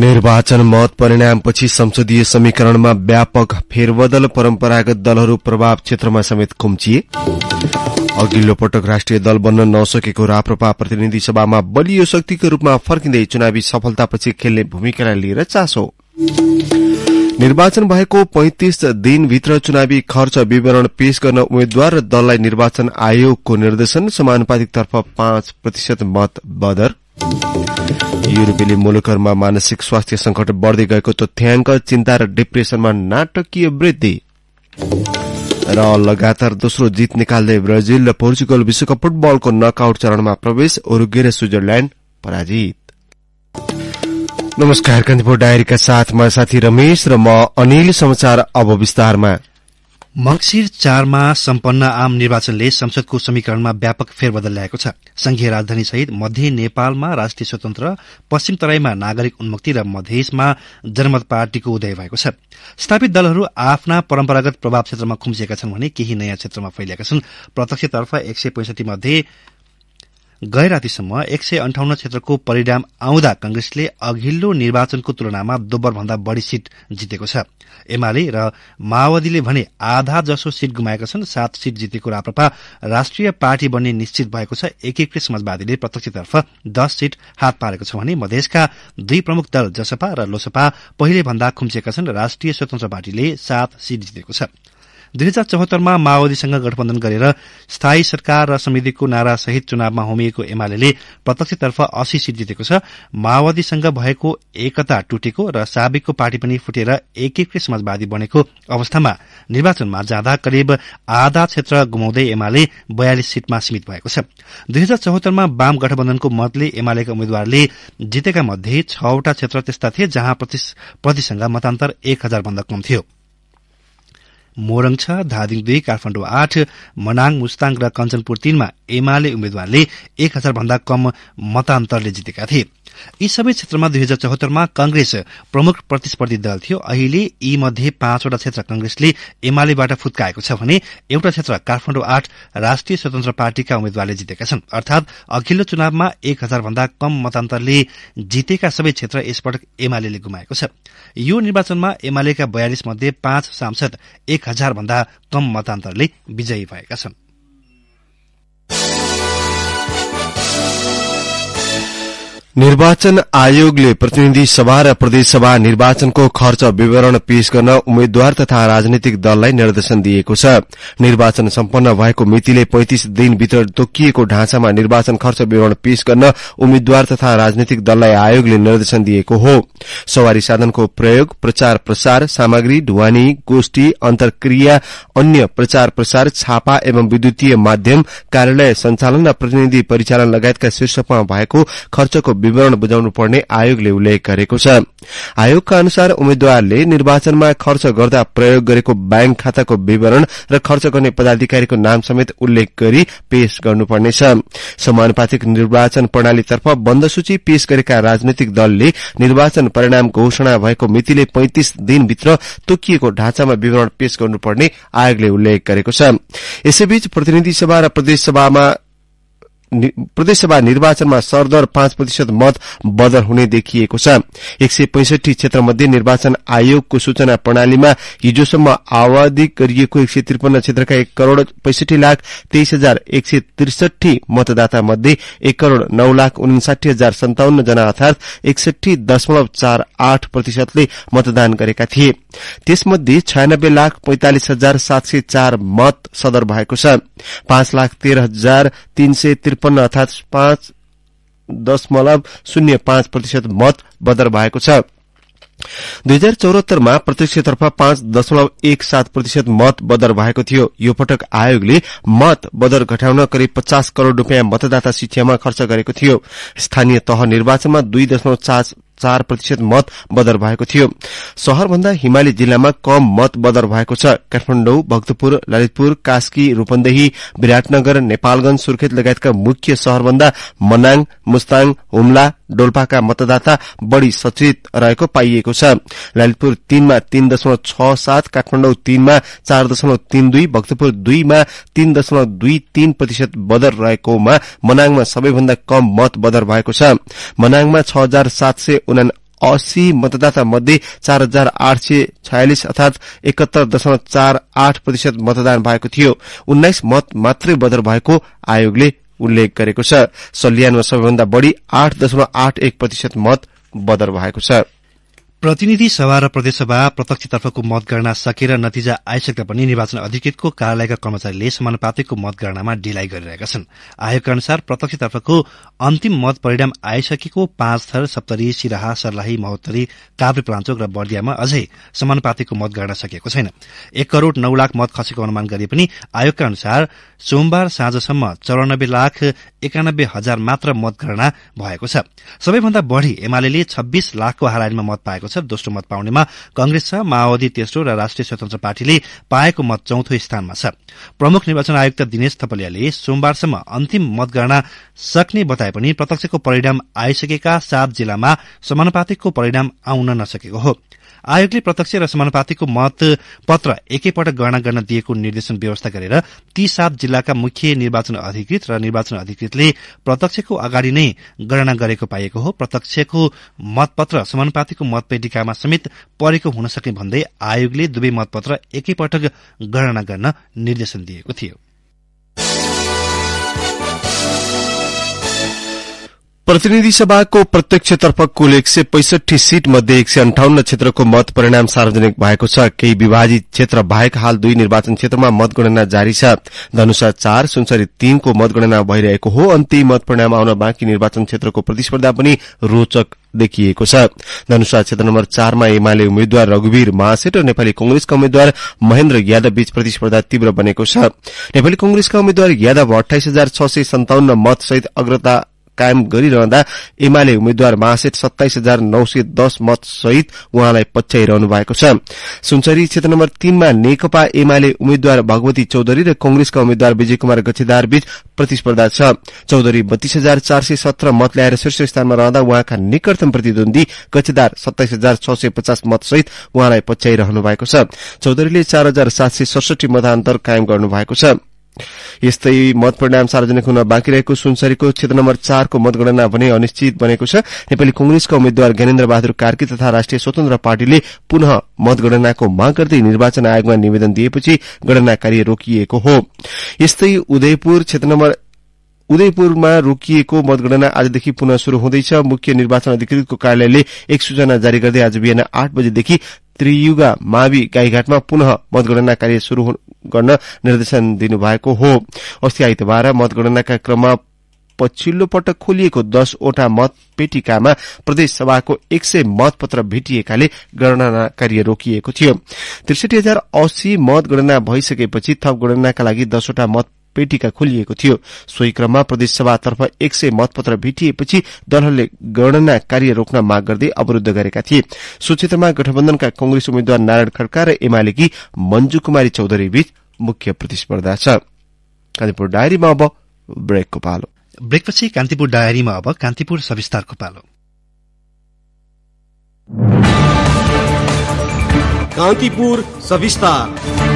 निर्वाचन मत परिणामपछि संसदीय समीकरणमा व्यापक फेरबदल परम्परागत दलहरू प्रभाव क्षेत्रमा समेत खुम्चिए अघिल्लो पटक राष्ट्रिय दल बन्न नसकेको राप्रपा प्रतिनिधि सभामा बलियो शक्तिको रूपमा फर्किँदै चुनावी सफलतापछि खेल्ने भूमिकालाई लिएर चासो निर्वाचन भएको पैंतिस दिनभित्र चुनावी खर्च विवरण पेश गर्न उम्मेद्वार र दललाई निर्वाचन आयोगको निर्देशन समानुपातिकतर्फ पाँच प्रतिशत मत बदर युरोपेली मुलुकहरूमा मानसिक स्वास्थ्य संकट बढ़दै गएको तथ्याङ्क चिन्ता र डिप्रेसनमा नाटकीय वृद्धि र लगातार दोस्रो जित निकाल्दै ब्राजिल र पोर्चुगल विश्वकप फुटबलको नकआउट चरणमा प्रवेश उरूगे र स्विजरल्याण्ड पराजित नमस्कार कान्तिपुर डायरीका साथमा साथी रमेश र म अनिल समाचार अब विस्तारमा मक्सिर चारमा सम्पन्न आम निर्वाचनले संसदको समीकरणमा व्यापक फेरबदल ल्याएको छ संघीय राजधानी सहित मध्य नेपालमा राष्ट्रिय स्वतन्त्र पश्चिम तराईमा नागरिक उन्मुक्ति र मधेसमा जनमत पार्टीको उदय भएको छ स्थापित दलहरू आफ्ना परम्परागत प्रभाव क्षेत्रमा खुम्सिएका छन् भने केही नयाँ क्षेत्रमा फैलिएका छन् प्रत्यक्षतर्फ एक सय पैंसठी मध्ये गए रातिसम्म एक सय अन्ठाउन्न क्षेत्रको परिणाम आउँदा कंग्रेसले अघिल्लो निर्वाचनको तुलनामा दोब्बर भन्दा बढ़ी सीट जितेको छ एमाले र माओवादीले भने आधा जसो सीट गुमाएका छन् सात सीट जितेको राप्रपा राष्ट्रिय पार्टी बन्ने निश्चित भएको छ एकीकृत समाजवादीले प्रत्यक्षतर्फ दस सीट हात पारेको छ भने मधेसका दुई प्रमुख दल जसपा र लोसपा पहिले भन्दा खुम्चेका छन् राष्ट्रिय स्वतन्त्र पार्टीले सात सीट जितेको छ दुई हजार चौहत्तरमा माओवादीसँग गठबन्धन गरेर स्थायी सरकार र समितिको सहित चुनावमा होमिएको एमाले प्रत्यक्षतर्फ अस्सी सीट जितेको छ माओवादीसँग भएको एकता टुटेको र साबिकको पार्टी पनि फुटेर एकीकृत समाजवादी बनेको अवस्थामा निर्वाचनमा जाँदा करिब आधा क्षेत्र गुमाउँदै एमाले बयालिस सीटमा सीमित भएको छ दुई हजार चौहत्तरमा वाम गठबन्धनको मतले एमालेका उम्मेद्वारले जितेका मध्ये छवटा क्षेत्र त्यस्ता थिए जहाँ प्रतिसँग मतान्तर एक हजार भन्दा कम थियो मोरङ छ धादिङ दुई काठमाडौँ आठ मनाङ मुस्ताङ र कञ्चनपुर तीनमा एमाले उम्मेद्वारले एक हजार भन्दा कम मतान्तरले जितेका थिए यी सबै क्षेत्रमा दुई हजार चौहत्तरमा कंग्रेस प्रमुख प्रतिस्पर्धी दल थियो अहिले यी मध्ये पाँचवटा क्षेत्र कंग्रेसले एमालेबाट फुत्काएको छ भने एउटा क्षेत्र काठमाडौँ आठ राष्ट्रिय स्वतन्त्र पार्टीका उम्मेद्वारले जितेका छन् अर्थात अघिल्लो चुनावमा एक हजार भन्दा कम मतान्तरले जितेका सबै क्षेत्र यसपटक एमाले गुमाएको छ यो निर्वाचनमा एमालेका बयालिस मध्ये पाँच सांसद एक हजार भन्दा कम मतान्तरले विजयी भएका छन् निर्वाचन आयोगले प्रतिनिधि सभा र प्रदेशसभा निर्वाचनको खर्च विवरण पेश गर्न उम्मेद्वार तथा राजनैतिक दललाई निर्देशन दिएको छ निर्वाचन सम्पन्न भएको मितिले पैंतिस दिनभित्र तोकिएको ढाँचामा निर्वाचन खर्च विवरण पेश गर्न उम्मेद्वार तथा राजनैतिक दललाई आयोगले निर्देशन दिएको हो सवारी साधनको प्रयोग प्रचार प्रसार सामग्री ढुवानी गोष्ठी अन्तर्क्रिया अन्य प्रचार प्रसार छापा एवं विद्युतीय माध्यम कार्यालय संचालन र प्रतिनिधि परिचालन लगायतका शीर्षकमा भएको खर्चको विवरण बुझाउनु पर्ने आयोगले उल्लेख गरेको छ आयोगका अनुसार उम्मेद्वारले निर्वाचनमा खर्च गर्दा प्रयोग गरेको ब्याङ्क खाताको विवरण र खर्च गर्ने पदाधिकारीको नाम समेत उल्लेख गरी पेश गर्नुपर्नेछ समानुपातिक निर्वाचन प्रणालीतर्फ बन्द सूची पेश गरेका राजनैतिक दलले निर्वाचन परिणाम घोषणा भएको मितिले पैंतिस दिनभित्र तोकिएको ढाँचामा विवरण पेश गर्नुपर्ने आयोगले उल्लेख गरेको छ यसैबीच प्रतिनिधि सभा र प्रदेशसभामा प्रदेशसभा निर्वाचनमा सरदर पाँच प्रतिशत मत बदल हुने देखिएको छ एक सय पैंसठी क्षेत्रमध्ये निर्वाचन आयोगको सूचना प्रणालीमा हिजोसम्म आवादी गरिएको एक सय त्रिपन्न क्षेत्रका एक करोड़ पैंसठी लाख तेइस हजार एक सय त्रिसठी मतदाता मध्ये एक करोड़ नौ लाख उन्साठी हजार सन्ताउन्न जना अर्थात एकसठी दशमलव चार आठ प्रतिशतले मतदान गरेका थिए त्यसमध्ये छयानब्बे लाख पैंतालिस हजार सात सय चार मत सदर भएको छ पाँच लाख तेह्र हजार तीन सय त्रिपन्न अर्थात पाँच दशमलव शून्य पाँच प्रतिशत मत बदर भएको छ दुई हजार चौरात्तरमा प्रत्यक्षतर्फ पाँच दशमलव एक सात प्रतिशत मत बदर भएको थियो यो पटक आयोगले मत बदर घटाउन करिब पचास करोड़ रूपियाँ मतदाता शिक्षामा खर्च गरेको थियो स्थानीय तह निर्वाचनमा दुई दशमलव चार चार प्रतिशत मत बदर भएको थियो शहरभन्दा हिमाली जिल्लामा कम मत बदर भएको छ काठमाडौँ भक्तपुर ललितपुर कास्की रूपन्देही विराटनगर नेपालगंज सुर्खेत लगायतका मुख्य शहरभन्दा मनाङ मुस्ताङ हुम्ला डोल्पाका मतदाता बढ़ी सचेत रहेको पाइएको छ ललितपुर तीनमा तीन दशमलव छ सात काठमाण्डु तीनमा चार दशमलव तीन दुई भक्तपुर दुईमा तीन दशमलव दुई तीन प्रतिशत बदर रहेकोमा मनाङमा सबैभन्दा कम मत बदर भएको छ मनाङमा छ हजार सात सय उना अस्सी मतदाता मध्ये चार हजार आठ सय छयालिस अर्थात एकहत्तर दशमलव चार आठ प्रतिशत मतदान भएको थियो उन्नाइस मत मात्रै बदर भएको आयोगले उल्लेख गरेको छ सल्यानमा सबैभन्दा बढ़ी आठ दशमलव आठ एक प्रतिशत मत बदर भएको छ प्रतिनिधि सभा र प्रदेशसभा प्रत्यक्षतर्फको मतगणना सकेर नतिजा आइसक्दा पनि निर्वाचन अधिकृतको कार्यालयका कर्मचारीले समानुपातिकको मतगणनामा ढिलाइ गरिरहेका छन् आयोगका अनुसार प्रत्यक्षतर्फको अन्तिम मत परिणाम आइसकेको पाँच थर सप्तरी सिराहा सर्लाही महोत्तरी काभ्रे प्लाञ्चोक र बर्दियामा अझै समानुपातिकको मतगणना सकिएको छैन एक करोड़ नौ लाख मत खसेको अनुमान गरे पनि आयोगका अनुसार सोमबार साँझसम्म चौरानब्बे लाख एकानब्बे हजार मात्र मतगणना भएको छ सबैभन्दा बढ़ी एमाले छब्बीस लाखको हारायनमा मत पाएको छ दोस्रो मत पाउनेमा कंग्रेस छ माओवादी तेस्रो र राष्ट्रिय स्वतन्त्र पार्टीले पाएको मत चौथो स्थानमा छ प्रमुख निर्वाचन आयुक्त दिनेश थपलियाले सोमबारसम्म अन्तिम मतगणना सक्ने बताए पनि प्रत्यक्षको परिणाम आइसकेका सात जिल्लामा समानुपातिकको परिणाम आउन नसकेको हो आयोगले प्रत्यक्ष र समानुपातिको मतपत्र एकैपटक गणना गर्न दिएको निर्देशन व्यवस्था गरेर ती सात जिल्लाका मुख्य निर्वाचन अधिकृत र निर्वाचन अधिकृतले प्रत्यक्षको अगाडि नै गणना गरेको पाएको हो प्रत्यक्षको मतपत्र समानुपातिको मतपेटिकामा समेत परेको हुन सक्ने भन्दै आयोगले दुवै मतपत्र एकैपटक गणना गर्न निर्देशन दिएको थियो प्रतिनिधि सभाको प्रत्यक्षतर्फ कुल एक सय पैसठी सीट मध्ये एक सय अन्ठाउन्न क्षेत्रको मत परिणाम सार्वजनिक भएको छ केही विभाजित क्षेत्र बाहेक हाल दुई निर्वाचन क्षेत्रमा मतगणना जारी छ धनुषा चार सुनसरी तीनको मतगणना भइरहेको हो अन्तिम मत परिणाम आउन बाँकी निर्वाचन क्षेत्रको प्रतिस्पर्धा पनि रोचक देखिएको छ धनुषा क्षेत्र नम्बर चारमा एमाले उम्मेद्वार रघुवीर महासेठ र नेपाली कंग्रेसका उम्मेद्वार महेन्द्र यादव बीच प्रतिस्पर्धा तीव्र बनेको छ नेपाली कंग्रेसका उम्मेद्वार यादव अठाइस हजार छ सय सन्ताउन्न मतसहित अग्रता कायम गरिरहँदा एमाले उम्मेद्वार महासेठ सत्ताइस हजार नौ सय दस मत सहित उहाँलाई पछ्याइरहनु भएको छ सुनसरी क्षेत्र नम्बर तीनमा नेकपा एमाले उम्मेद्वार भगवती चौधरी र कंग्रेसका उम्मेद्वार विजय कुमार गच्छेदार बीच प्रतिस्पर्धा छ चौधरी बत्तीस हजार चार सय सत्र मत ल्याएर शीर्ष स्थानमा रहँदा उहाँका निकटतम प्रतिद्वन्दी गछेदार सत्ताइस हजार छ सय पचास मतसहित उहाँलाई पछ्याइरहनु भएको छ चौधरीले चार हजार सात सय सडसठी मतान्तर कायम गर्नु भएको छ यस्तै मत परिणाम सार्वजनिक हुन बाँकी रहेको सुनसरीको क्षेत्र नम्बर चारको मतगणना भने अनिश्चित बनेको छ नेपाली कंग्रेसका उम्मेद्वार ज्ञानेन्द्र बहादुर कार्की तथा राष्ट्रिय स्वतन्त्र पार्टीले पुनः मतगणनाको माग गर्दै निर्वाचन आयोगमा निवेदन दिएपछि गणना कार्य रोकिएको हो यस्तै उदयपुर क्षेत्र नम्बर उदयपुरमा रोकिएको मतगणना आजदेखि पुनः शुरू हुँदैछ मुख्य निर्वाचन अधिकृतको कार्यालयले एक सूचना जारी गर्दै आज बिहान आठ बजेदेखि त्रियुगा मावि गाईघाटमा पुनः मतगणना कार्य शुरू गर्न निर्देशन दिनुभएको हो अस्ति आइतबार मतगणनाका क्रममा पछिल्लो पटक खोलिएको दसवटा मतपेटिकामा प्रदेशसभाको एक सय मतपत्र भेटिएकाले गणना कार्य रोकिएको थियो त्रिसठी हजार अस्सी मतगणना भइसकेपछि थप गणनाका लागि दसवटा मत पेटिका खोलिएको थियो सोही क्रममा प्रदेशसभातर्फ एक सय मतपत्र भेटिएपछि दलहरूले गणना कार्य रोक्न माग गर्दै अवरूद्ध गरेका थिए सो क्षेत्रमा गठबन्धनका कंग्रेस उम्मेद्वार नारायण खड्का र एमालेकी मंजू कुमारी चौधरी बीच मुख्य प्रतिस्पर्धा छ कान्तिपुर सविस्तारको कान्तिपुर सविस्तार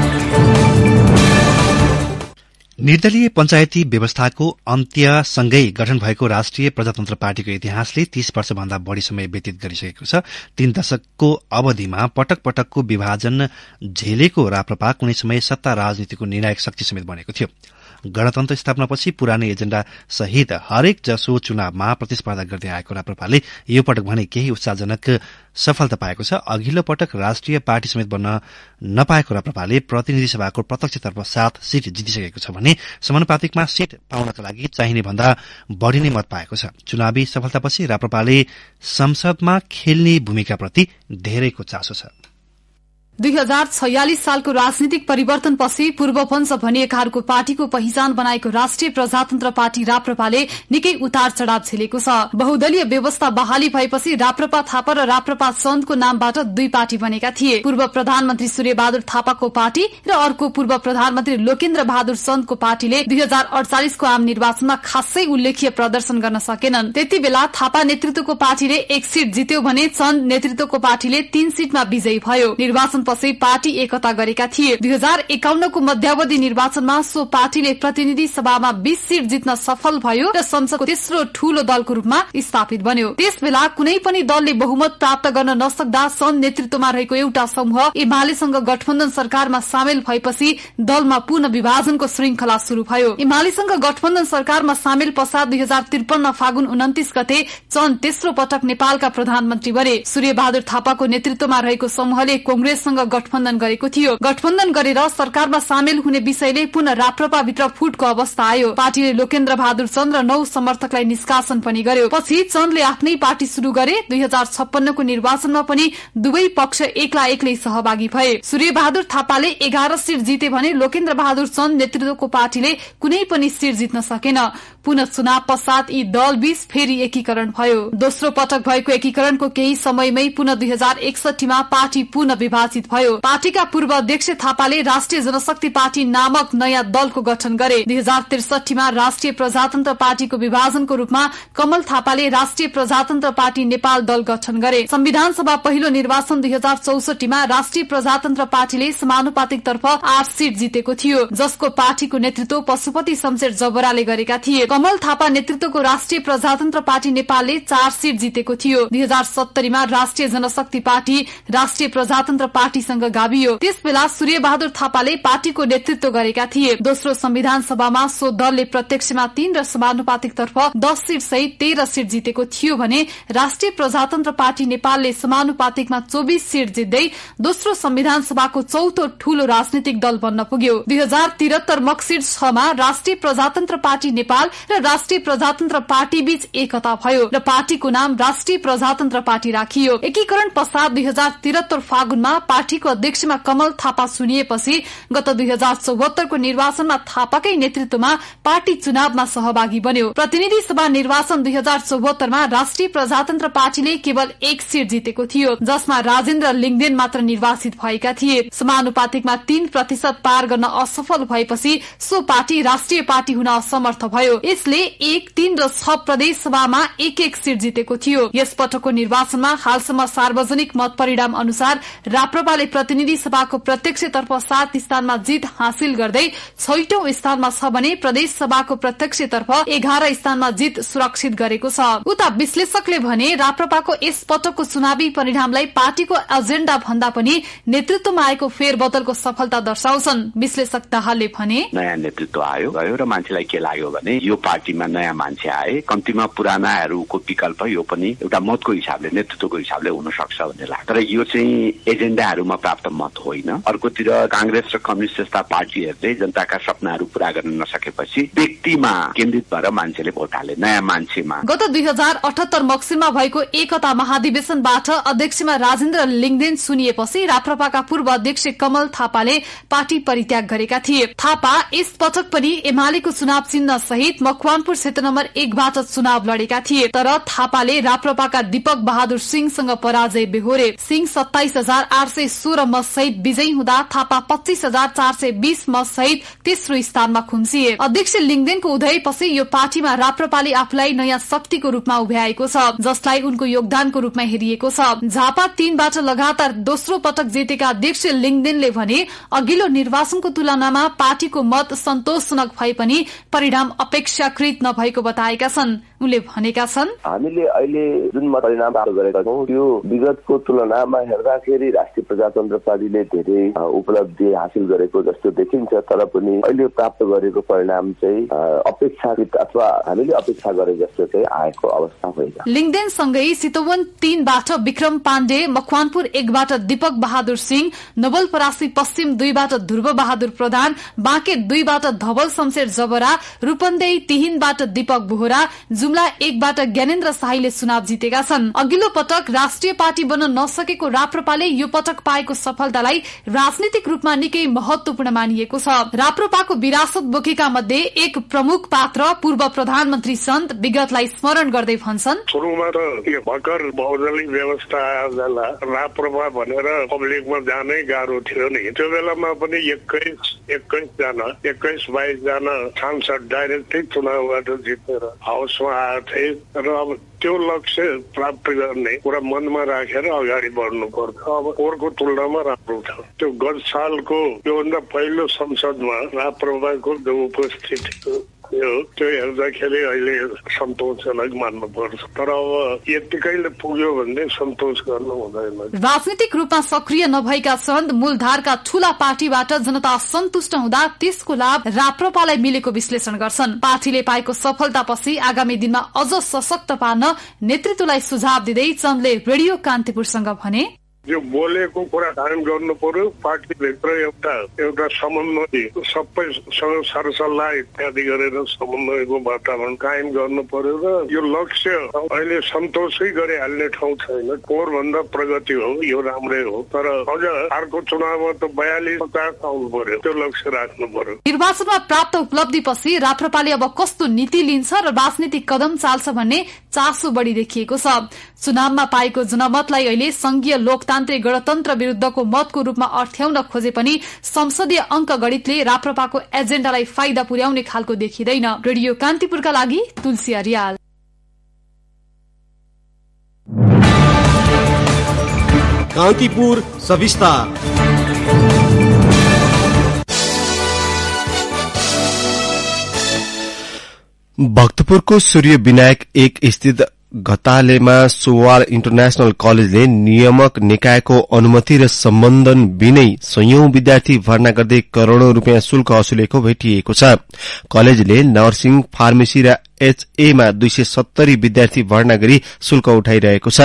निर्दलीय पञ्चायती व्यवस्थाको अन्त्यसँगै गठन भएको राष्ट्रिय प्रजातन्त्र पार्टीको इतिहासले तीस वर्षभन्दा बढ़ी समय व्यतीत गरिसकेको छ तीन दशकको अवधिमा पटक पटकको विभाजन झेलेको राप्रपा कुनै समय सत्ता राजनीतिको निर्णायक शक्ति समेत बनेको थियो गणतन्त्र स्थापनापछि पुरानै एजेण्डा सहित हरेक जसो चुनावमा प्रतिस्पर्धा गर्दै आएको राप्रपाले यो पटक भने केही उत्साहजनक सफलता पाएको छ अघिल्लो पटक राष्ट्रिय पार्टी समेत बन्न नपाएको राप्रपाले प्रतिनिधि सभाको प्रत्यक्षतर्फ सात सीट जितिसकेको छ भने समानुपातिकमा सीट पाउनका लागि चाहिने भन्दा बढ़ी नै मत पाएको छ चुनावी सफलतापछि राप्रपाले संसदमा खेल्ने भूमिकाप्रति धेरैको चासो छ दुई हजार छयालिस सालको राजनीतिक परिवर्तनपछि पूर्व पञ्च भनिएकाहरूको पार्टीको पहिचान बनाएको राष्ट्रिय प्रजातन्त्र पार्टी राप्रपाले निकै उतार चढ़ाव झेलेको छ बहुदलीय व्यवस्था बहाली भएपछि राप्रपा थापा र राप्रपा सन्दको नामबाट दुई पार्टी बनेका थिए पूर्व प्रधानमन्त्री सूर्यबहादुर थापाको पार्टी र अर्को पूर्व प्रधानमन्त्री लोकेन्द्र बहादुर सन्दको पार्टीले दुई हजार अडचालिसको आम निर्वाचनमा खासै उल्लेखीय प्रदर्शन गर्न सकेनन् त्यति बेला थापा नेतृत्वको पार्टीले एक सीट जित्यो भने चन्द नेतृत्वको पार्टीले तीन सीटमा विजयी भयो निर्वाचन सम्मेलनपछि पार्टी एकता गरेका थिए दुई हजार एकाउन्नको मध्यावधि निर्वाचनमा सो पार्टीले प्रतिनिधि सभामा बीस सीट जित्न सफल भयो र संसदको तेस्रो ठूलो दलको रूपमा स्थापित बन्यो त्यस बेला कुनै पनि दलले बहुमत प्राप्त गर्न नसक्दा सन् नेतृत्वमा रहेको एउटा समूह एमालेसँग गठबन्धन सरकारमा सामेल भएपछि दलमा पुनः विभाजनको श्रृंखला शुरू भयो एमालेसँग गठबन्धन सरकारमा सामेल पश्चात दुई हजार त्रिपन्न फागुन उन्तिस गते चन तेस्रो पटक नेपालका प्रधानमन्त्री बने बहादुर थापाको नेतृत्वमा रहेको समूहले कंग्रेससँग सरकारसँग गठबन्धन गरेको थियो गठबन्धन गरेर सरकारमा सामेल हुने विषयले पुनः राप्रपाभित्र फुटको अवस्था आयो पार्टीले लोकेन्द्र बहादुर चन्द र नौ समर्थकलाई निष्कासन पनि गर्यो पछि चन्दले आफ्नै पार्टी शुरू गरे दुई हजार छप्पन्नको निर्वाचनमा पनि दुवै पक्ष एक्ला एक्लै सहभागी भए सूर्य बहादुर थापाले एघार सीट जिते भने लोकेन्द्र बहादुर चन्द नेतृत्वको पार्टीले कुनै पनि सीट जित्न सकेन पुनः चुनाव पश्चात यी दल बीच फेरि एकीकरण भयो दोस्रो पटक भएको एकीकरणको केही समयमै पुनः दुई हजार एकसठीमा पार्टी पुनः विभाजित घोषित भयो पार्टीका पूर्व अध्यक्ष थापाले राष्ट्रिय जनशक्ति पार्टी नामक नयाँ दलको गठन गरे दुई हजार त्रिसठीमा राष्ट्रिय प्रजातन्त्र पार्टीको विभाजनको रूपमा कमल थापाले राष्ट्रिय प्रजातन्त्र पार्टी नेपाल दल गठन गरे संविधान सभा पहिलो निर्वाचन दुई हजार चौसठीमा राष्ट्रिय प्रजातन्त्र पार्टीले समानुपातिक तर्फ आठ सीट जितेको थियो जसको पार्टीको नेतृत्व पशुपति शमशेर जबराले गरेका थिए कमल थापा नेतृत्वको राष्ट्रिय प्रजातन्त्र पार्टी नेपालले चार सीट जितेको थियो दुई हजार सत्तरीमा राष्ट्रिय जनशक्ति पार्टी राष्ट्रिय प्रजातन्त्र पार्टी पार्टीसँग गाभियो बेला सूर्य बहादुर थापाले पार्टीको नेतृत्व गरेका थिए दोस्रो संविधान सभामा सो दलले प्रत्यक्षमा तीन र समानुपातिकतर्फ दस सीट सहित तेह्र सीट जितेको थियो भने राष्ट्रिय प्रजातन्त्र पार्टी नेपालले समानुपातिकमा चौविस सीट जित्दै दोस्रो संविधान सभाको चौथो ठूलो राजनीतिक दल बन्न पुग्यो दुई हजार त्रिहत्तर मक्सिट छमा राष्ट्रिय प्रजातन्त्र पार्टी नेपाल र राष्ट्रिय प्रजातन्त्र पार्टी बीच एकता भयो र पार्टीको नाम राष्ट्रिय प्रजातन्त्र पार्टी राखियो एकीकरण पश्चात दुई हजार तिहत्तर फागुनमा पार्टी पार्टीको अध्यक्षमा कमल थापा सुनिएपछि गत दुई हजार चौहत्तरको निर्वाचनमा थापाकै नेतृत्वमा पार्टी चुनावमा सहभागी बन्यो प्रतिनिधि सभा निर्वाचन दुई हजार चौहत्तरमा राष्ट्रिय प्रजातन्त्र पार्टीले केवल एक सीट जितेको थियो जसमा राजेन्द्र लिङदेन मात्र निर्वाचित भएका थिए समानुपातिकमा तीन प्रतिशत पार गर्न असफल भएपछि सो पार्टी राष्ट्रिय पार्टी हुन असमर्थ भयो यसले एक तीन र छ प्रदेश सभामा एक एक सीट जितेको थियो यस पटकको निर्वाचनमा हालसम्म सार्वजनिक मत परिणाम अनुसार राप्र नेकपाले प्रतिनिधि सभाको प्रत्यक्षतर्फ सात स्थानमा जित हासिल गर्दै छैटौं स्थानमा छ भने प्रदेश सभाको प्रत्यक्षतर्फ एघार स्थानमा जित सुरक्षित गरेको छ उता विश्लेषकले भने राप्रपाको यस पटकको चुनावी परिणामलाई पार्टीको एजेण्डा भन्दा पनि नेतृत्वमा आएको फेरबदलको सफलता दर्शाउँछन् विश्लेषक दाहालले भने नयाँ नेतृत्व आयो गयो र मान्छेलाई के लाग्यो भने यो पार्टीमा नयाँ मान्छे आए कम्तीमा पुरानाहरूको विकल्प यो पनि एउटा मतको हिसाबले नेतृत्वको हिसाबले हुन सक्छ भन्ने लाग्छ तर यो चाहिँ एजेन्डा कुराहरूमा प्राप्त मत होइन अर्कोतिर काङ्ग्रेस र कम्युनिस्ट जस्ता पार्टीहरूले जनताका सपनाहरू पूरा गर्न नसकेपछि व्यक्तिमा केन्द्रित भएर मान्छेले भोट हाले नयाँ मान्छेमा गत दुई हजार अठहत्तर मक्सिममा भएको एकता महाधिवेशनबाट अध्यक्षमा राजेन्द्र लिङदेन सुनिएपछि राप्रपाका पूर्व अध्यक्ष कमल थापाले पार्टी परित्याग गरेका थिए थापा यस पटक पनि एमालेको चुनाव चिन्ह सहित मकवानपुर क्षेत्र नम्बर एकबाट चुनाव लडेका थिए तर थापाले राप्रपाका दीपक बहादुर सिंहसँग पराजय बेहोरे सिंह सत्ताइस हजार आठ सय सय सोह्र सहित विजयी हुँदा थापा पच्चिस हजार चार सय बीस सहित तेस्रो स्थानमा खुम्सिए अध्यक्ष लिङदेनको उदयपछि यो पार्टीमा राप्रपाले आफूलाई नयाँ शक्तिको रूपमा उभ्याएको छ जसलाई उनको योगदानको रूपमा हेरिएको छ झापा तीनबाट लगातार दोस्रो पटक जितेका अध्यक्ष लिङदेनले भने अघिल्लो निर्वाचनको तुलनामा पार्टीको मत सन्तोषजनक भए पनि परिणाम अपेक्षाकृत नभएको बताएका छन् उनले भनेका छन् हामीले अहिले जुन परिणाम गरेका छौँ त्यो विगतको तुलनामा हेर्दाखेरि राष्ट्रिय प्रजातन्त्र पार्टीले धेरै उपलब्धि हासिल गरेको जस्तो देखिन्छ तर पनि अहिले प्राप्त गरेको परिणाम चाहिँ अपेक्षाकृत अथवा हामीले अपेक्षा गरे जस्तो चाहिँ आएको अवस्था होइन लिङदेन सँगै सितवन तीनबाट विक्रम पाण्डे मकवानपुर एकबाट दीपक बहादुर सिंह नवलपरासी पश्चिम दुईबाट ध्रुव बहादुर प्रधान बाँके दुईबाट धवल शमशेर जबरा रूपन्देही तिहिनबाट दीपक बोहरा जुम्ला एकबाट ज्ञानेन्द्र शाहीले चुनाव जितेका छन् अघिल्लो पटक राष्ट्रिय पार्टी बन्न नसकेको राप्रपाले यो पटक पाएको सफलतालाई राजनीतिक रूपमा निकै महत्वपूर्ण मानिएको छ राप्रपाको विरासत बोकेका मध्ये एक प्रमुख पात्र पूर्व प्रधानमन्त्री सन्त विगतलाई स्मरण गर्दै भन्छन् राप्रपा भनेर पब्लिकमा जानै गाह्रो थियो नि त्यो बेलामा पनि एक्काइस एक्काइसजना एक्काइस बाइसजना सांसद डाइरेक्टै चुनावबाट जितेर हाउसमा आएको थिए र अब त्यो लक्ष्य प्राप्त गर्ने कुरा मनमा राखेर अगाडि बढ्नु पर्छ अब अर्को तुलनामा राम्रो छ त्यो गत सालको त्योभन्दा पहिलो संसदमा राप्रभाको उपस्थिति त्यो त्यो हेर्दाखेरि अहिले सन्तोषजनक मान्नुपर्छ तर अब यत्तिकैले पुग्यो भने सन्तोष गर्नु हुँदैन राजनीतिक रूपमा सक्रिय नभएका सन्त मूलधारका ठूला पार्टीबाट जनता सन्तुष्ट हुँदा त्यसको लाभ राप्रपालाई मिलेको विश्लेषण गर्छन् पार्टीले पाएको सफलतापछि आगामी दिनमा अझ सशक्त पार्न नेतृत्वलाई सुझाव दिँदै चन्दले रेडियो कान्तिपुरसँग भने यो बोलेको कुरा धारण गर्नु पर्यो पार्टीभित्र एउटा एउटा समन्वय सबैसँग सरसल्लाह इत्यादि गरेर समन्वयको वातावरण कायम गर्नु पर्यो र यो लक्ष्य अहिले सन्तोषै गरिहाल्ने ठाउँ छैन कोर भन्दा प्रगति हो यो राम्रै हो तर अझ अर्को चुनावमा त बयालिस पचास आउनु पर्यो त्यो लक्ष्य राख्नु पर्यो निर्वाचनमा प्राप्त उपलब्धि पछि राप्रपाले अब कस्तो नीति लिन्छ र राजनीतिक कदम चाल्छ भन्ने चासो बढ़ी देखिएको छ चुनावमा पाएको जनमतलाई अहिले संघीय लोकता लोकतान्त्रिक गणतन्त्र विरूद्धको मतको रूपमा अर्थ्याउन खोजे पनि संसदीय अंक गणितले राप्रपाको एजेण्डालाई फाइदा पुर्याउने खालको देखिँदैन रेडियो कान्तिपुरका लागि तुलसी अरियाल कान्तिपुर सविस्ता भक्तपुरको सूर्य विनायक एक स्थित घतालेमा सुवाल इन्टरनेशनल कलेजले नियामक निकायको अनुमति र सम्बन्धन विनै संयौं विद्यार्थी भर्ना गर्दै करोड़ौं रूपियाँ शुल्क असुलेको भेटिएको छ कलेजले नर्सिङ फार्मेसी र एचएमा दुई सय सत्तरी विद्यार्थी भर्ना गरी शुल्क उठाइरहेको छ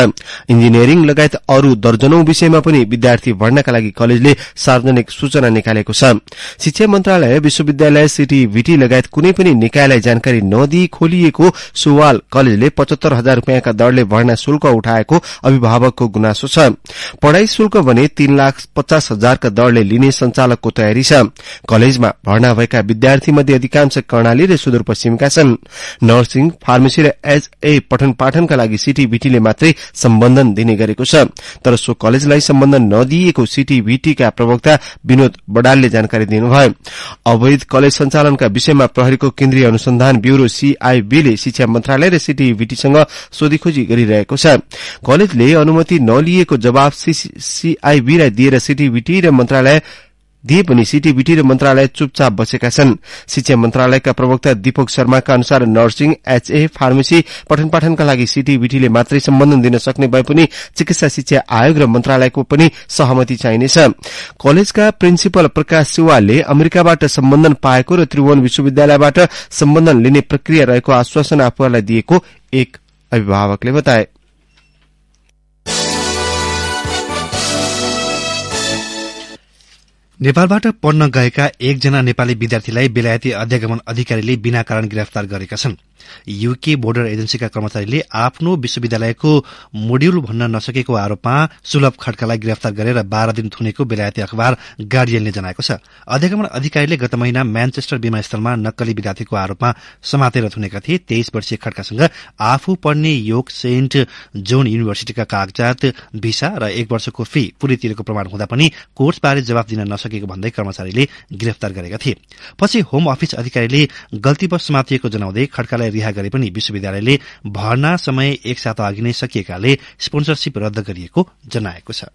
इन्जिनियरिङ लगायत अरू दर्जनौ विषयमा पनि विद्यार्थी भर्नाका लागि कलेजले सार्वजनिक सूचना निकालेको छ शिक्षा मन्त्रालय विश्वविद्यालय सीटीभीटी लगायत कुनै पनि निकायलाई जानकारी नदिई खोलिएको सुवाल कलेजले पचहत्तर हजार रूपियाँका दरले भर्ना शुल्क उठाएको अभिभावकको गुनासो छ पढ़ाई शुल्क भने तीन लाख पचास हजारका दरले लिने संचालकको तयारी छ कलेजमा भर्ना भएका विद्यार्थी मध्ये अधिकांश कर्णाली र सुदूरपश्चिमका छन् नर्सिङ फार्मेसी र एज ए पठन पाठनका लागि सीटीबीटीले मात्रै सम्बन्धन दिने गरेको छ तर सो कलेजलाई सम्बन्धन नदिएको सीटीबीटीका प्रवक्ता विनोद बडालले जानकारी दिनुभयो अवैध कलेज संचालनका विषयमा प्रहरीको केन्द्रीय अनुसन्धान ब्यूरो सीआईबीले शिक्षा मन्त्रालय र सीटीबीटीसँग सोधीखोजी गरिरहेको छ कलेजले अनुमति नलिएको जवाब सीआईबीलाई दिएर सीटीबीटी र मन्त्रालय दिए पनि सिटीबीटी र मन्त्रालय चुपचाप बसेका छन् शिक्षा मन्त्रालयका प्रवक्ता दीपक शर्माका अनुसार नर्सिङ एचए फार्मेसी पठन पाठनका लागि सिटीबीटीले मात्रै सम्बन्धन दिन सक्ने भए पनि चिकित्सा शिक्षा आयोग र मन्त्रालयको पनि सहमति चाहिनेछ कलेजका प्रिन्सिपल प्रकाश सिवालले अमेरिकाबाट सम्बन्धन पाएको र त्रिभुवन विश्वविद्यालयबाट सम्बन्धन लिने प्रक्रिया रहेको आश्वासन आफूहरूलाई दिएको एक अभिभावकले बताए नेपालबाट पढ्न गएका एकजना नेपाली विद्यार्थीलाई बेलायती अध्यागमन अधिकारीले बिना कारण गिरफ्तार गरेका छन् युके बोर्डर एजेन्सीका कर्मचारीले आफ्नो विश्वविद्यालयको मोड्यूल भन्न नसकेको आरोपमा सुलभ खड्कालाई गिरफ्तार गरेर बाह्र दिन थुनेको बेलायती अखबार गार्डियनले जनाएको छ अध्यागमन अधिकारीले गत महिना म्यान्चेस्टर विमानस्थलमा नक्कली विद्यार्थीको आरोपमा समातेर थुनेका थिए तेइस वर्षीय खड्कासँग आफू पढ्ने योग सेन्ट जोन युनिभर्सिटीका कागजात भिसा र एक वर्षको फी पूरै तिरेको प्रमाण हुँदा पनि कोर्सबारे जवाब दिन नसके सकेको भन्दै कर्मचारीले गिरफ्तार गरेका थिए पछि होम अफिस अधिकारीले गल्तीवश समातिएको जनाउँदै खड्कालाई रिहा गरे पनि विश्वविद्यालयले भर्ना समय एक साता अघि नै सकिएकाले स्पोन्सरसिप रद्द गरिएको जनाएको छ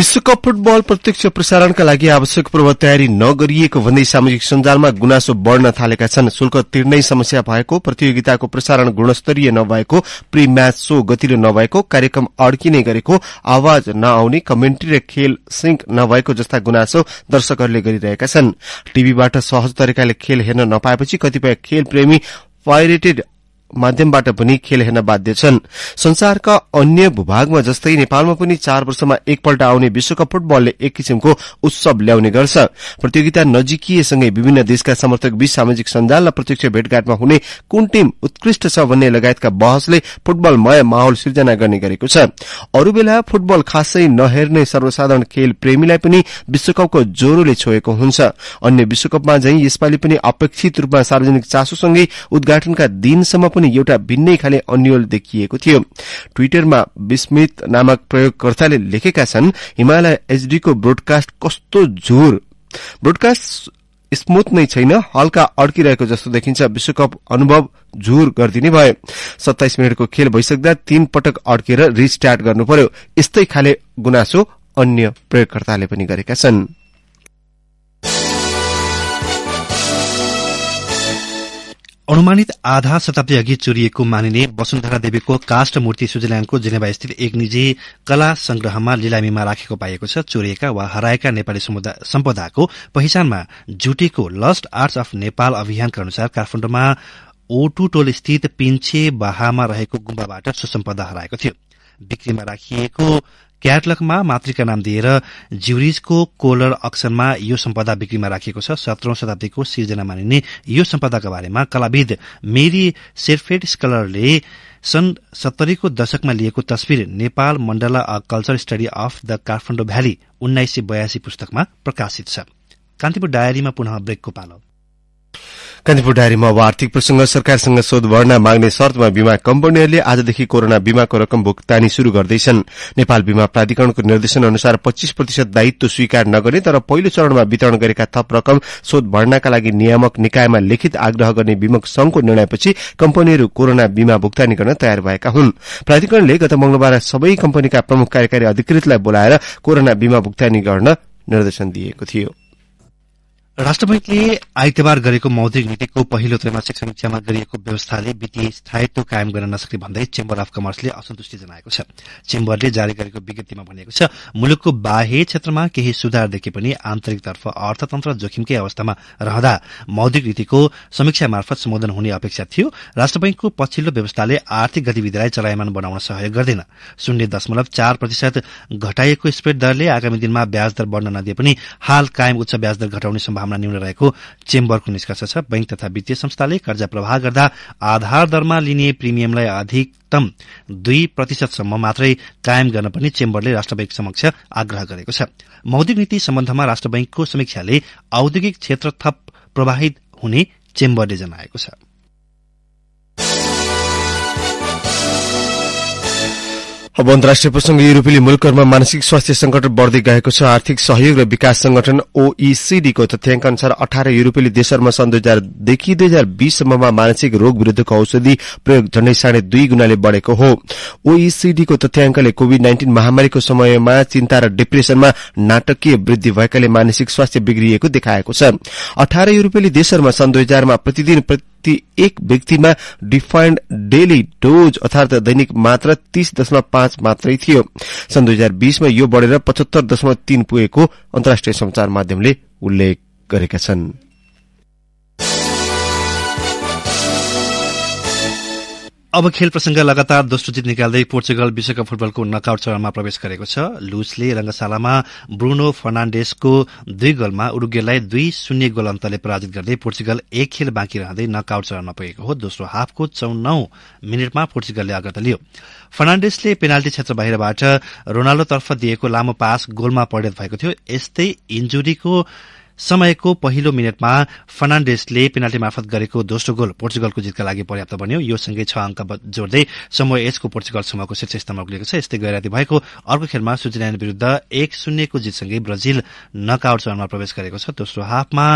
विश्वकप फुटबल प्रत्यक्ष प्रसारणका लागि आवश्यक पूर्व तयारी नगरिएको भन्दै सामाजिक सञ्जालमा गुनासो बढ़न थालेका छन् शुल्क तिर्नै समस्या भएको प्रतियोगिताको प्रसारण गुणस्तरीय नभएको प्री म्याच सो गतिलो नभएको कार्यक्रम अड्किने गरेको आवाज नआउने कमेन्ट्री र खेल सिंक नभएको जस्ता गुनासो दर्शकहरूले गरिरहेका छन् टीभीबाट सहज तरिकाले खेल हेर्न नपाएपछि कतिपय खेल प्रेमी पाइरेटेड माध्यमबाट पनि खेल हेर्न बाध्य छन् संसारका अन्य भूभागमा जस्तै नेपालमा पनि चार वर्षमा एकपल्ट आउने विश्वकप फुटबलले एक किसिमको उत्सव ल्याउने गर्छ प्रतियोगिता नजिकिएसँगै विभिन्न देशका समर्थक बीच सामाजिक सञ्जाल र प्रत्यक्ष भेटघाटमा हुने कुन टीम उत्कृष्ट छ भन्ने लगायतका बहसले फुटबलमय माहौल सृजना गर्ने गरेको छ अरू बेला फुटबल खासै नहेर्ने सर्वसाधारण खेल प्रेमीलाई पनि विश्वकपको ज्वरोले छोएको हुन्छ अन्य विश्वकपमा झै यसपालि पनि अपेक्षित रूपमा सार्वजनिक चासोसँगै उद्घाटनका दिनसम्म पनि एउटा भिन्नै खाले अन्यल देखिएको थियो ट्वीटरमा विस्मित नामक प्रयोगकर्ताले लेखेका छन् हिमालय एचडीको ब्रोडकास्ट कस्तो झोर ब्रोडकास्ट स्मुथ नै छैन हल्का अड्किरहेको जस्तो देखिन्छ विश्वकप अनुभव झुर गरिदिने भयो सत्ताइस मिनटको खेल भइसक्दा तीन पटक अड्केर रिस्टार्ट गर्नु पर्यो यस्तै खाले गुनासो अन्य प्रयोगकर्ताले पनि गरेका छनृ अनुमानित आधा शताब्दी अघि चुरिएको मानिने वसुन्धरा देवीको काष्ठ मूर्ति स्विजरल्याण्डको जेनेवा स्थित एक निजी कला संग्रहमा लिलामीमा राखेको पाइएको छ चोरिएका वा हराएका नेपाली सम्पदाको पहिचानमा जुटेको लस्ट आर्ट्स अफ नेपाल अभियानका अनुसार काठमाडौँमा ओटु टोल स्थित पिन्छे बाहामा रहेको गुम्बाबाट सुसम्पदा हराएको थियो बिक्रीमा राखिएको क्याटलकमा मातृका नाम दिएर ज्युरिजको कोलर अक्सनमा यो सम्पदा बिक्रीमा राखिएको छ सत्रौं शताब्दीको सिर्जना मानिने यो सम्पदाका बारेमा कलाविद मेरी सेर्फेड स्कलरले सन् सत्तरीको दशकमा लिएको तस्विर Nepal Mandala a culture study of the Kathmandu valley उन्नाइस सय बयासी पुस्तकमा प्रकाशित छ कान्तिपुर डायरीमा पुनः ब्रेकको पालो कान्तिपुर डायरीमा अब आर्थिक प्रसंग सरकारसँग शोध भर्ना माग्ने शर्तमा बीमा कम्पनीहरूले आजदेखि कोरोना बीमाको रकम भुक्तानी शुरू गर्दैछन् नेपाल बीमा प्राधिकरणको निर्देशन अनुसार पच्चीस प्रतिशत दायित्व स्वीकार नगर्ने तर पहिलो चरणमा वितरण गरेका थप रकम शोध भर्नाका लागि नियामक निकायमा लिखित आग्रह गर्ने बीमक संघको निर्णयपछि कम्पनीहरू कोरोना बीमा भुक्तानी गर्न तयार भएका हुन् प्राधिकरणले गत मंगलबार सबै कम्पनीका प्रमुख कार्यकारी अधिकृतलाई बोलाएर कोरोना बीमा भुक्तानी गर्न निर्देशन दिएको थियो राष्ट्र आइतबार गरेको मौद्रिक नीतिको पहिलो त्रैमासिक समीक्षामा गरिएको व्यवस्थाले वित्तीय स्थायित्व कायम गर्न नसक्ने भन्दै चेम्बर अफ कमर्सले असन्तुष्टि जनाएको छ चेम्बरले जारी गरेको विज्ञप्तिमा भनेको छ मुलुकको बाह्य क्षेत्रमा केही सुधार देखे पनि आन्तरिकतर्फ अर्थतन्त्र जोखिमकै अवस्थामा रहँदा मौद्रिक नीतिको समीक्षा मार्फत सम्बोधन हुने अपेक्षा थियो राष्ट्र बैंकको पछिल्लो व्यवस्थाले आर्थिक गतिविधिलाई चलायमान बनाउन सहयोग गर्दैन शून्य दशमलव चार प्रतिशत घटाइएको स्प्रेड दरले आगामी दिनमा ब्याजदर दर बढ़न नदिए पनि हाल कायम उच्च ब्याजदर घटाउने सम्भावना मामला न्यून रहेको चेम्बरको निष्कर्ष छ बैंक तथा वित्तीय संस्थाले कर्जा प्रवाह गर्दा आधार दरमा लिने प्रिमियमलाई अधिकतम दुई प्रतिशतसम्म मात्रै कायम गर्न पनि चेम्बरले राष्ट्र बैंक समक्ष आग्रह गरेको छ मौद्रिक नीति सम्बन्धमा राष्ट्र बैंकको समीक्षाले औद्योगिक क्षेत्र थप प्रभावित हुने चेम्बरले जनाएको छ अब अन्तर्राष्ट्रिय प्रसंग युरोपेली मुल्कहरूमा मानसिक स्वास्थ्य संकट बढ़दै गएको छ आर्थिक सहयोग र विकास संगठन ओईसीडीको तथ्याङ्क अनुसार अठार युरोपेली देशहरूमा सन् दुई हजारदेखि दुई हजार बीससम्ममा मानसिक रोग विरूद्धको औषधि प्रयोग झण्डै साढे दुई गुणाले बढ़ेको हो ओईसीडीको तथ्याङ्कले कोविड नाइन्टिन महामारीको समयमा चिन्ता र डिप्रेशनमा नाटकीय वृद्धि भएकाले मानसिक स्वास्थ्य बिग्रिएको देखाएको छ अठार युरोपेली देशहरूमा सन् दुई हजारमा प्रतिदिन ती एक व्यक्तिमा डिफाइन्ड डेली डोज अर्थात दैनिक मात्रा तीस दशमलव पाँच मात्रै थियो सन् दुई हजार बीसमा यो बढ़ेर पचहत्तर दशमलव तीन पुगेको अन्तर्राष्ट्रिय समाचार माध्यमले उल्लेख गरेका छनृ अब खेल प्रसंग लगातार दोस्रो जित निकाल्दै पोर्चुगल विश्वकप फुटबलको नकआउट चरणमा प्रवेश गरेको छ लुसले रंगशालामा ब्रुनो फर्नाण्डेसको दुई गोलमा उरुगेलाई दुई शून्य गोल अन्तले पराजित गर्दै पोर्चुगल एक खेल बाँकी रहँदै नकआउट चरणमा पुगेको हो दोस्रो हाफको चौनौ मिनटमा पोर्चुगलले अग्रता लियो फर्नाण्डेसले पेनाल्टी क्षेत्र बाहिरबाट रोनाल्डोतर्फ दिएको लामो पास गोलमा परिणत भएको थियो यस्तै इन्जुरीको समयको पहिलो मिनटमा फर्नाण्डेसले पेनाल्टी मार्फत गरेको दोस्रो गोल पोर्चुगलको जितका लागि पर्याप्त बन्यो यो सँगै छ अङ्क जोड्दै समूह एचको पोर्चुगल समूहको शीर्ष स्तम्भ उक्लिएको छ यस्तै गैराती भएको अर्को खेलमा स्विजरल्याण्ड विरूद्ध एक शून्यको जितसँगै ब्राजिल नकआउट चरणमा प्रवेश गरेको छ दोस्रो हाफमा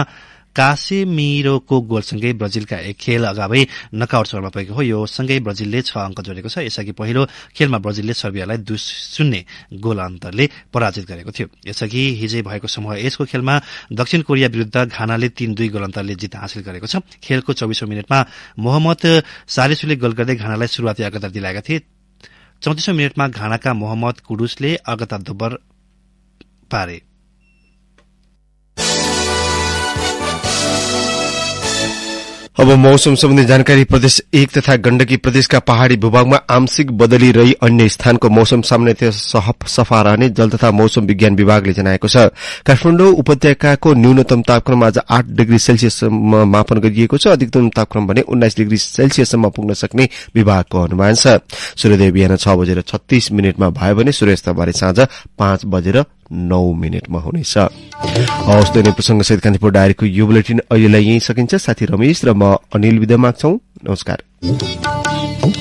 कासेमिरोको गोलसँगै ब्राजिलका एक खेल अगावै नकआउट चरणमा पुगेको हो यो सँगै ब्राजिलले छ अङ्क जोडेको छ यसअघि पहिलो खेलमा ब्राजिलले सर्बियालाई दुई शून्य गोल अन्तरले पराजित गरेको थियो यसअघि हिजै भएको समूह यसको खेलमा दक्षिण कोरिया विरूद्ध घानाले तीन दुई गोल अन्तरले जित हासिल गरेको छ खेलको चौबिसौं मिनटमा मोहम्मद सालिसुले गोल गर्दै घानालाई शुरूआती अग्रता दिलाएका थिए चौतिसौं मिनटमा घानाका मोहम्मद कुडुसले अगता दोब्बर पारे अब मौसम सम्बन्धी जानकारी प्रदेश एक तथा गण्डकी प्रदेशका पहाड़ी भूभागमा आंशिक बदली रही अन्य स्थानको मौसम सामान्यतया सफा रहने जल तथा मौसम विज्ञान विभागले जनाएको छ काठमाण्डु उपत्यकाको न्यूनतम तापक्रम आज आठ डिग्री सेल्सियससम्म मापन गरिएको छ अधिकतम तापक्रम भने उन्नाइस डिग्री सेल्सियससम्म पुग्न सक्ने विभागको अनुमान छ सूर्योदय बिहान छ बजेर छत्तीस मिनटमा भयो भने सूर्यास्तबारे साँझ पाँच बजेर नौ मिनटमा हुनेछ हवस् त प्रसङ्गसहित कान्तिपुर डायरीको यो बुलेटिन अहिलेलाई यहीँ सकिन्छ साथी रमेश र म अनिल विदा माग्छौ नमस्कार